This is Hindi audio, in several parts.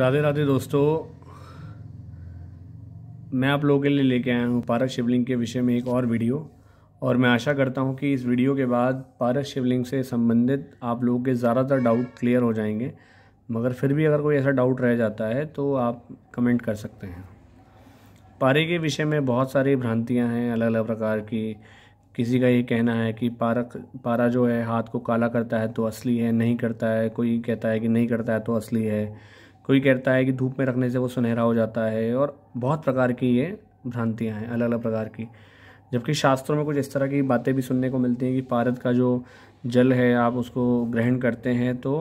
राधे राधे दोस्तों मैं आप लोगों के लिए लेके आया हूँ पारक शिवलिंग के विषय में एक और वीडियो और मैं आशा करता हूँ कि इस वीडियो के बाद पारक शिवलिंग से संबंधित आप लोगों के ज़्यादातर डाउट क्लियर हो जाएंगे मगर फिर भी अगर कोई ऐसा डाउट रह जाता है तो आप कमेंट कर सकते हैं पारे के विषय में बहुत सारी भ्रांतियाँ हैं अलग अलग प्रकार की किसी का ये कहना है कि पारक पारा जो है हाथ को काला करता है तो असली है नहीं करता है कोई कहता है कि नहीं करता है तो असली है कोई कहता है कि धूप में रखने से वो सुनहरा हो जाता है और बहुत प्रकार की ये भ्रांतियाँ हैं अलग अलग प्रकार की जबकि शास्त्रों में कुछ इस तरह की बातें भी सुनने को मिलती हैं कि पारद का जो जल है आप उसको ग्रहण करते हैं तो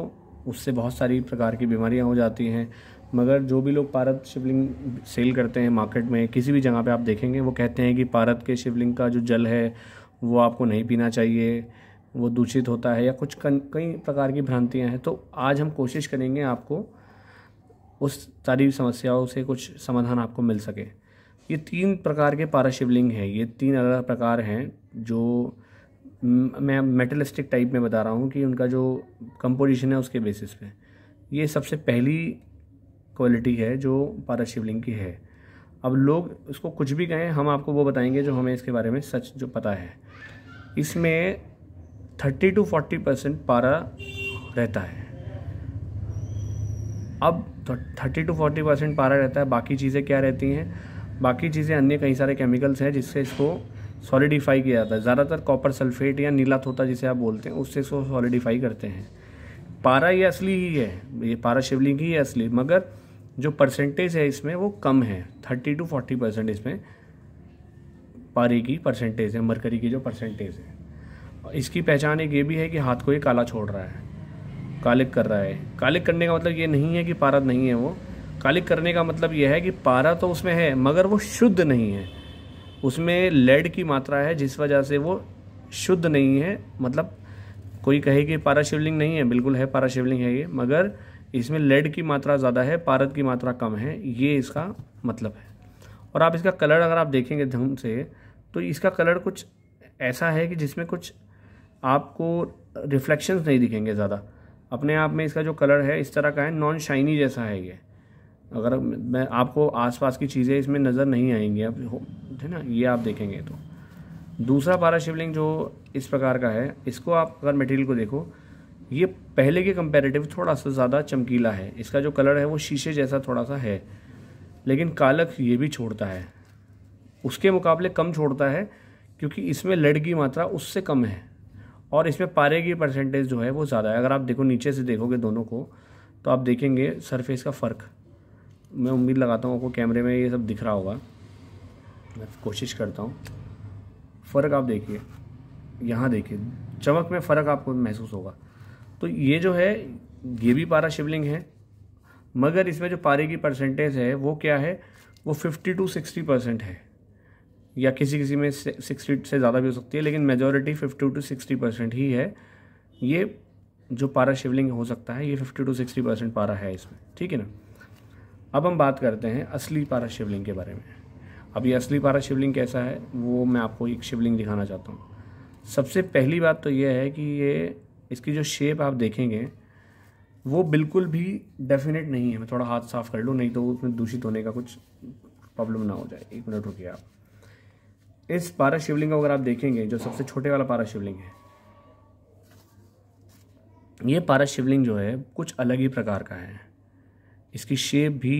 उससे बहुत सारी प्रकार की बीमारियाँ हो जाती हैं मगर जो भी लोग पारद शिवलिंग सेल करते हैं मार्केट में किसी भी जगह पे आप देखेंगे वो कहते हैं कि पारद के शिवलिंग का जो जल है वो आपको नहीं पीना चाहिए वो दूषित होता है या कुछ कई प्रकार की भ्रांतियाँ हैं तो आज हम कोशिश करेंगे आपको उस सारी समस्याओं से कुछ समाधान आपको मिल सके ये तीन प्रकार के पाराशिवलिंग हैं ये तीन अलग अलग प्रकार हैं जो मैं मेटलिस्टिक टाइप में बता रहा हूँ कि उनका जो कंपोजिशन है उसके बेसिस पे ये सबसे पहली क्वालिटी है जो पाराशिवलिंग की है अब लोग इसको कुछ भी कहें हम आपको वो बताएंगे जो हमें इसके बारे में सच जो पता है इसमें थर्टी टू फोर्टी परसेंट पारा रहता है अब थर्टी टू फोर्टी परसेंट पारा रहता है बाकी चीज़ें क्या रहती हैं बाकी चीज़ें अन्य कई सारे केमिकल्स हैं जिससे इसको सॉलिडिफाई किया जाता है ज़्यादातर कॉपर सल्फेट या नीला थोता जिसे आप बोलते हैं उससे इसको सॉलिडिफाई करते हैं पारा ये असली ही है ये पारा शिवलिंग ही है असली मगर जो परसेंटेज है इसमें वो कम है थर्टी टू फोर्टी परसेंट इसमें पारे की परसेंटेज है मरकरी की जो परसेंटेज है इसकी पहचान एक ये भी है कि हाथ को ये काला छोड़ रहा है कालिक कर रहा है कालिक करने का मतलब ये नहीं है कि पारा नहीं है वो कालिक करने का मतलब यह है कि पारा तो उसमें है मगर वो शुद्ध नहीं है उसमें लेड की मात्रा है जिस वजह से वो शुद्ध नहीं है मतलब कोई कहे कि पारा शिवलिंग नहीं है बिल्कुल है पारा शिवलिंग है ये मगर इसमें लेड की मात्रा ज़्यादा है पारद की मात्रा कम है ये इसका मतलब है और आप इसका कलर अगर आप देखेंगे ढंग से तो इसका कलर कुछ ऐसा है कि जिसमें कुछ आपको रिफ्लेक्शंस नहीं दिखेंगे ज़्यादा अपने आप में इसका जो कलर है इस तरह का है नॉन शाइनी जैसा है ये अगर मैं आपको आसपास की चीज़ें इसमें नज़र नहीं आएंगी आप है ना ये आप देखेंगे तो दूसरा पारा शिवलिंग जो इस प्रकार का है इसको आप अगर मटेरियल को देखो ये पहले के कंपैरेटिव थोड़ा सा ज़्यादा चमकीला है इसका जो कलर है वो शीशे जैसा थोड़ा सा है लेकिन कालक ये भी छोड़ता है उसके मुकाबले कम छोड़ता है क्योंकि इसमें लड़ की मात्रा उससे कम है और इसमें पारे की परसेंटेज जो है वो ज़्यादा है अगर आप देखो नीचे से देखोगे दोनों को तो आप देखेंगे सरफेस का फ़र्क मैं उम्मीद लगाता हूँ आपको कैमरे में ये सब दिख रहा होगा मैं कोशिश करता हूँ फ़र्क आप देखिए यहाँ देखिए चमक में फ़र्क आपको महसूस होगा तो ये जो है ये भी पारा शिवलिंग है मगर इसमें जो पारे की परसेंटेज है वो क्या है वो फिफ्टी टू सिक्सटी परसेंट है या किसी किसी में सिक्सटी से ज़्यादा भी हो सकती है लेकिन majority fifty to sixty percent ही है ये जो पारा शिवलिंग हो सकता है ये फिफ्टी टू सिक्सटी परसेंट पारा है इसमें ठीक है ना अब हम बात करते हैं असली पारा शिवलिंग के बारे में अब ये असली पारा शिवलिंग कैसा है वो मैं आपको एक शिवलिंग दिखाना चाहता हूँ सबसे पहली बात तो ये है कि ये इसकी जो शेप आप देखेंगे वो बिल्कुल भी डेफिनेट नहीं है मैं थोड़ा हाथ साफ़ कर लूँ नहीं तो उसमें दूषित होने का कुछ प्रॉब्लम ना हो जाए एक मिनट रुकिए आप इस पारा शिवलिंग को अगर आप देखेंगे जो सबसे छोटे वाला पारा शिवलिंग है ये पारा शिवलिंग जो है कुछ अलग ही प्रकार का है इसकी शेप भी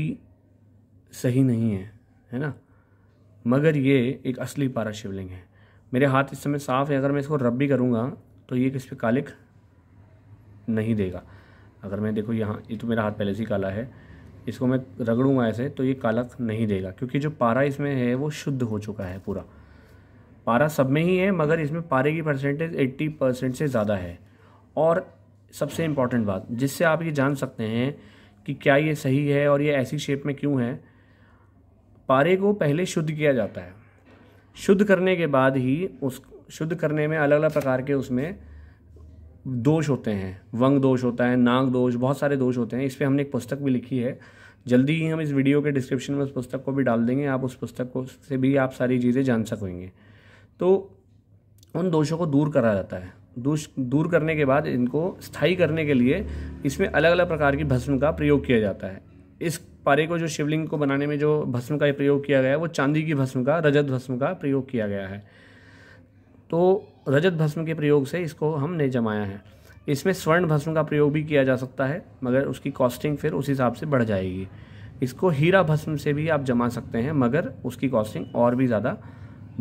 सही नहीं है है ना मगर ये एक असली पारा शिवलिंग है मेरे हाथ इस समय साफ़ है अगर मैं इसको रब भी करूँगा तो ये किस पे कालिक नहीं देगा अगर मैं देखो यहाँ ये तो मेरा हाथ पहले से ही काला है इसको मैं रगड़ूंगा ऐसे तो ये कालक नहीं देगा क्योंकि जो पारा इसमें है वो शुद्ध हो चुका है पूरा पारा सब में ही है मगर इसमें पारे की परसेंटेज 80 परसेंट से ज़्यादा है और सबसे इम्पॉर्टेंट बात जिससे आप ये जान सकते हैं कि क्या ये सही है और ये ऐसी शेप में क्यों है पारे को पहले शुद्ध किया जाता है शुद्ध करने के बाद ही उस शुद्ध करने में अलग अलग प्रकार के उसमें दोष होते हैं वंग दोष होता है नाग दोष बहुत सारे दोष होते हैं इस पर हमने एक पुस्तक भी लिखी है जल्दी ही हम इस वीडियो के डिस्क्रिप्शन में उस पुस्तक को भी डाल देंगे आप उस पुस्तक को से भी आप सारी चीज़ें जान सकेंगे तो उन दोषों को दूर करा जाता है दोष दूर करने के बाद इनको स्थायी करने के लिए इसमें अलग अलग प्रकार की भस्म का प्रयोग किया जाता है इस पारे को जो शिवलिंग को बनाने में जो भस्म का प्रयोग किया गया है वो चांदी की भस्म का रजत भस्म का प्रयोग किया गया है तो रजत भस्म के प्रयोग से इसको हमने जमाया है इसमें स्वर्ण भस्म का प्रयोग भी किया जा सकता है मगर उसकी कॉस्टिंग फिर उस हिसाब से बढ़ जाएगी इसको हीरा भस्म से भी आप जमा सकते हैं मगर उसकी कॉस्टिंग और भी ज़्यादा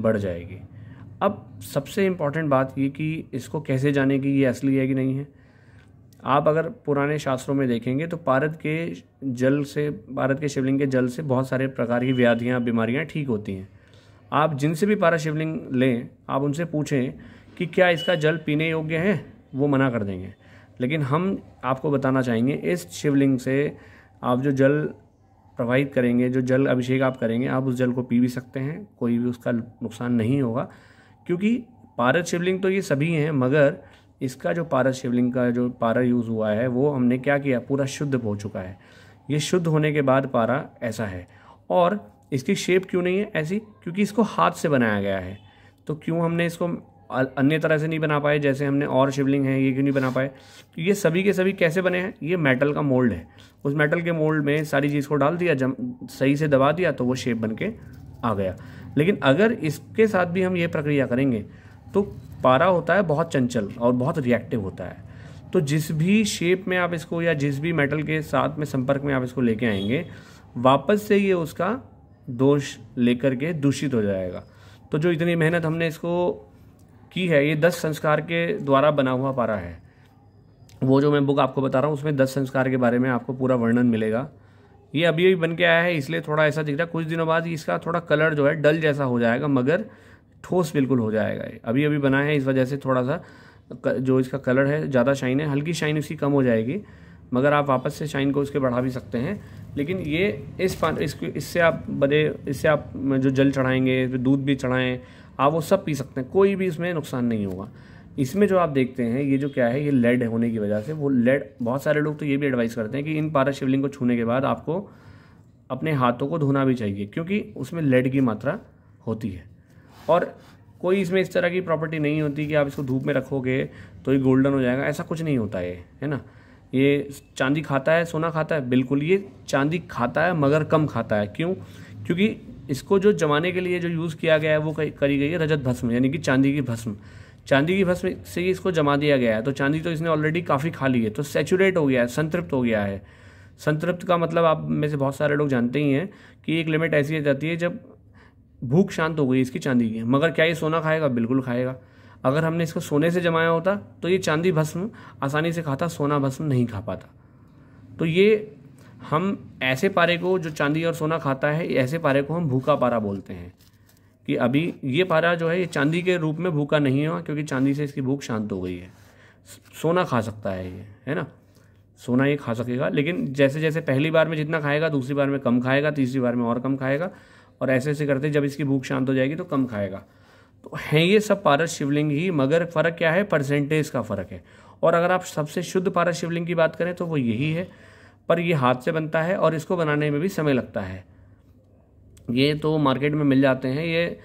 बढ़ जाएगी अब सबसे इम्पॉर्टेंट बात ये कि इसको कैसे जाने कि ये असली है कि नहीं है आप अगर पुराने शास्त्रों में देखेंगे तो भारत के जल से भारत के शिवलिंग के जल से बहुत सारे प्रकार की व्याधियाँ बीमारियाँ ठीक होती हैं आप जिनसे भी पारा शिवलिंग लें आप उनसे पूछें कि क्या इसका जल पीने योग्य है वो मना कर देंगे लेकिन हम आपको बताना चाहेंगे इस शिवलिंग से आप जो जल प्रवाहित करेंगे जो जल अभिषेक आप करेंगे आप उस जल को पी भी सकते हैं कोई भी उसका नुकसान नहीं होगा क्योंकि पारद शिवलिंग तो ये सभी हैं मगर इसका जो पारस शिवलिंग का जो पारा यूज़ हुआ है वो हमने क्या किया पूरा शुद्ध हो चुका है ये शुद्ध होने के बाद पारा ऐसा है और इसकी शेप क्यों नहीं है ऐसी क्योंकि इसको हाथ से बनाया गया है तो क्यों हमने इसको अन्य तरह से नहीं बना पाए जैसे हमने और शिवलिंग है ये क्यों नहीं बना पाए तो ये सभी के सभी कैसे बने हैं ये मेटल का मोल्ड है उस मेटल के मोल्ड में सारी चीज़ को डाल दिया जम सही से दबा दिया तो वो शेप बन के आ गया लेकिन अगर इसके साथ भी हम ये प्रक्रिया करेंगे तो पारा होता है बहुत चंचल और बहुत रिएक्टिव होता है तो जिस भी शेप में आप इसको या जिस भी मेटल के साथ में संपर्क में आप इसको लेके आएंगे वापस से ये उसका दोष लेकर के दूषित हो जाएगा तो जो इतनी मेहनत हमने इसको की है ये दस संस्कार के द्वारा बना हुआ पारा है वो जो मैं बुक आपको बता रहा हूँ उसमें दस संस्कार के बारे में आपको पूरा वर्णन मिलेगा ये अभी अभी बन के आया है इसलिए थोड़ा ऐसा दिख रहा है कुछ दिनों बाद इसका थोड़ा कलर जो है डल जैसा हो जाएगा मगर ठोस बिल्कुल हो जाएगा ये अभी अभी बना है इस वजह से थोड़ा सा जो इसका कलर है ज़्यादा शाइन है हल्की शाइन उसकी कम हो जाएगी मगर आप वापस से शाइन को उसके बढ़ा भी सकते हैं लेकिन ये इस पान इससे आप बड़े इससे आप जो जल चढ़ाएंगे दूध भी चढ़ाएं आप वो सब पी सकते हैं कोई भी इसमें नुकसान नहीं होगा इसमें जो आप देखते हैं ये जो क्या है ये लेड होने की वजह से वो लेड बहुत सारे लोग तो ये भी एडवाइस करते हैं कि इन पारा शिवलिंग को छूने के बाद आपको अपने हाथों को धोना भी चाहिए क्योंकि उसमें लेड की मात्रा होती है और कोई इसमें इस तरह की प्रॉपर्टी नहीं होती कि आप इसको धूप में रखोगे तो ये गोल्डन हो जाएगा ऐसा कुछ नहीं होता है है ना ये चांदी खाता है सोना खाता है बिल्कुल ये चांदी खाता है मगर कम खाता है क्यों क्योंकि इसको जो जमाने के लिए जो यूज़ किया गया है वो करी गई है रजत भस्म यानी कि चांदी की भस्म चांदी की भस्म से इसको जमा दिया गया है तो चांदी तो इसने ऑलरेडी काफ़ी खा ली है तो सेचूरेट हो गया है संतृप्त हो गया है संतृप्त का मतलब आप में से बहुत सारे लोग जानते ही हैं कि एक लिमिट ऐसी हो जाती है जब भूख शांत हो गई इसकी चांदी की मगर क्या ये सोना खाएगा बिल्कुल खाएगा अगर हमने इसको सोने से जमाया होता तो ये चांदी भस्म आसानी से खाता सोना भस्म नहीं खा पाता तो ये हम ऐसे पारे को जो चांदी और सोना खाता है ऐसे पारे को हम भूखा पारा बोलते हैं कि अभी ये पारा जो है ये चांदी के रूप में भूखा नहीं हुआ क्योंकि चांदी से इसकी भूख शांत हो गई है सोना खा सकता है ये है ना सोना ये खा सकेगा लेकिन जैसे जैसे पहली बार में जितना खाएगा दूसरी बार में कम खाएगा तीसरी बार में और कम खाएगा और ऐसे ऐसे करते जब इसकी भूख शांत हो जाएगी तो कम खाएगा तो हैं ये सब पारस शिवलिंग ही मगर फ़र्क क्या है परसेंटेज का फ़र्क है और अगर आप सबसे शुद्ध पारस शिवलिंग की बात करें तो वो यही है पर ये हाथ से बनता है और इसको बनाने में भी समय लगता है ये तो मार्केट में मिल जाते हैं ये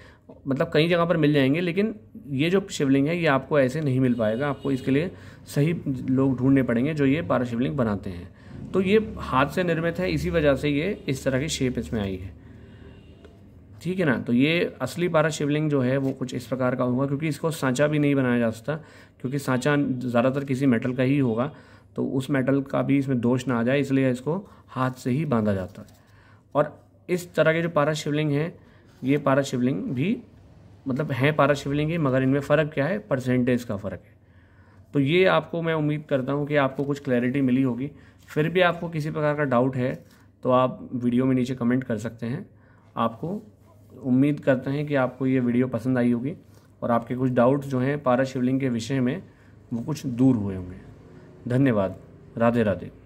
मतलब कई जगह पर मिल जाएंगे लेकिन ये जो शिवलिंग है ये आपको ऐसे नहीं मिल पाएगा आपको इसके लिए सही लोग ढूंढने पड़ेंगे जो ये पारा शिवलिंग बनाते हैं तो ये हाथ से निर्मित है इसी वजह से ये इस तरह की शेप इसमें आई है ठीक है ना तो ये असली पारा शिवलिंग जो है वो कुछ इस प्रकार का होगा क्योंकि इसको सांचा भी नहीं बनाया जा सकता क्योंकि सांचा ज़्यादातर किसी मेटल का ही होगा तो उस मेटल का भी इसमें दोष ना आ जाए इसलिए इसको हाथ से ही बांधा जाता है और इस तरह के जो पारा शिवलिंग हैं ये पारा शिवलिंग भी मतलब हैं पारा शिवलिंग ही मगर इनमें फ़र्क क्या है परसेंटेज का फ़र्क है तो ये आपको मैं उम्मीद करता हूँ कि आपको कुछ क्लैरिटी मिली होगी फिर भी आपको किसी प्रकार का डाउट है तो आप वीडियो में नीचे कमेंट कर सकते हैं आपको उम्मीद करते हैं कि आपको ये वीडियो पसंद आई होगी और आपके कुछ डाउट जो हैं पारा शिवलिंग के विषय में वो कुछ दूर हुए होंगे धन्यवाद राधे राधे